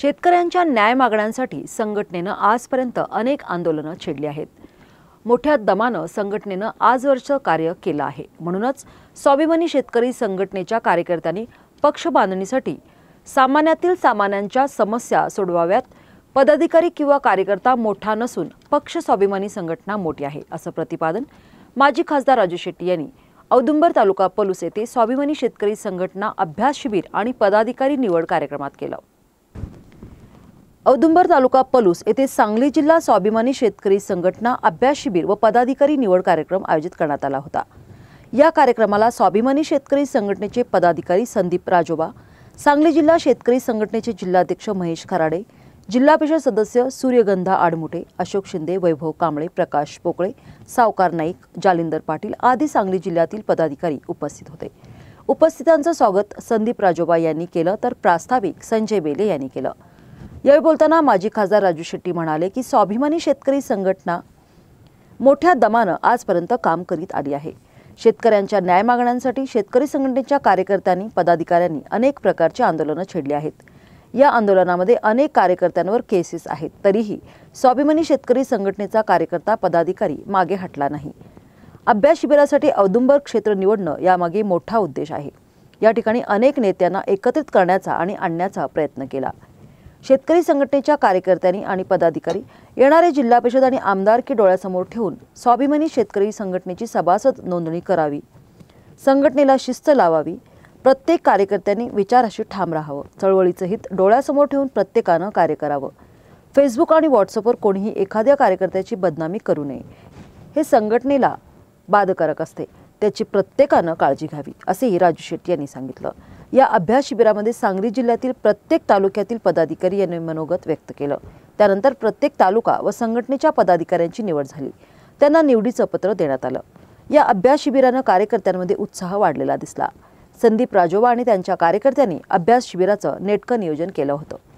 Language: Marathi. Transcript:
शेतकऱ्यांच्या न्याय मागण्यांसाठी संघटनेनं आजपर्यंत अनेक आंदोलनं छेडली आहेत मोठ्या दमानं संघटनेनं आजवरचं कार्य केलं आहे म्हणूनच स्वाभिमानी शेतकरी संघटनेच्या कार्यकर्त्यांनी पक्ष बांधणीसाठी सामान्यातील सामान्यांच्या समस्या सोडवाव्यात पदाधिकारी किंवा कार्यकर्ता मोठा नसून पक्ष स्वाभिमानी संघटना मोठी आहे असं प्रतिपादन माजी खासदार राजू शेट्टी यांनी औदुंबर तालुका पलूस येथे स्वाभिमानी शेतकरी संघटना अभ्यास शिबिर आणि पदाधिकारी निवड कार्यक्रमात केलं औदुंबर तालुका पलूस येथे सांगली जिल्हा स्वाभिमानी शेतकरी संघटना अभ्यास शिबिर व पदाधिकारी निवड कार्यक्रम आयोजित करण्यात आला होता या कार्यक्रमाला स्वाभिमानी शेतकरी संघटनेचे पदाधिकारी संदीप राजोबा सांगली जिल्हा शेतकरी संघटनेचे जिल्हाध्यक्ष महेश खराडे जिल्हा परिषद सदस्य सूर्यगंधा आडमुटे अशोक शिंदे वैभव कांबळे प्रकाश पोकळे सावकार नाईक जालिंदर पाटील आदी सांगली जिल्ह्यातील पदाधिकारी उपस्थित होते उपस्थितांचं स्वागत संदीप राजोबा यांनी केलं तर प्रास्ताविक संजय बेले यांनी केलं यावेळी बोलताना माजी खासदार राजू शेट्टी म्हणाले की स्वाभिमानी शेतकरी संघटना मोठ्या दमानं आजपर्यंत काम करीत आली आहे शेतकऱ्यांच्या न्याय मागण्यांसाठी शेतकरी संघटनेच्या कार्यकर्त्यांनी पदाधिकाऱ्यांनी अनेक प्रकारची आंदोलनं छेडली आहेत या आंदोलनामध्ये अनेक कार्यकर्त्यांवर केसेस आहेत तरीही स्वाभिमानी शेतकरी संघटनेचा कार्यकर्ता पदाधिकारी मागे हटला नाही अभ्यास शिबिरासाठी औदुंबर क्षेत्र निवडणं यामागे मोठा उद्देश आहे या ठिकाणी अनेक नेत्यांना एकत्रित करण्याचा आणि आणण्याचा प्रयत्न केला शेतकरी संघटनेच्या कार्यकर्त्यांनी आणि पदाधिकारी येणारे जिल्हा परिषद आणि आमदारकी डोळ्यासमोर ठेवून स्वाभिमानी शेतकरी संघटनेची सभासद नोंदणी करावी संघटनेला शिस्त लावावी प्रत्येक कार्यकर्त्यांनी विचाराशी ठाम राहावं चळवळीचं हित डोळ्यासमोर ठेवून प्रत्येकानं कार्य करावं फेसबुक आणि व्हॉट्सअपवर कोणीही एखाद्या कार्यकर्त्याची बदनामी करू नये हे संघटनेला बाधकारक असते त्याची प्रत्येकानं काळजी घ्यावी असेही राजू शेट्टी यांनी सांगितलं या अभ्यास शिबिरामध्ये सांगली जिल्ह्यातील प्रत्येक तालुक्यातील पदाधिकारी यांनी मनोगत व्यक्त केलं त्यानंतर प्रत्येक तालुका व संघटनेच्या पदाधिकाऱ्यांची निवड झाली त्यांना निवडीचं पत्र देण्यात आलं या अभ्यास शिबिरानं कार्यकर्त्यांमध्ये उत्साह वाढलेला दिसला संदीप राजोबा आणि त्यांच्या कार्यकर्त्यांनी अभ्यास शिबिराचं नेटकं नियोजन केलं होतं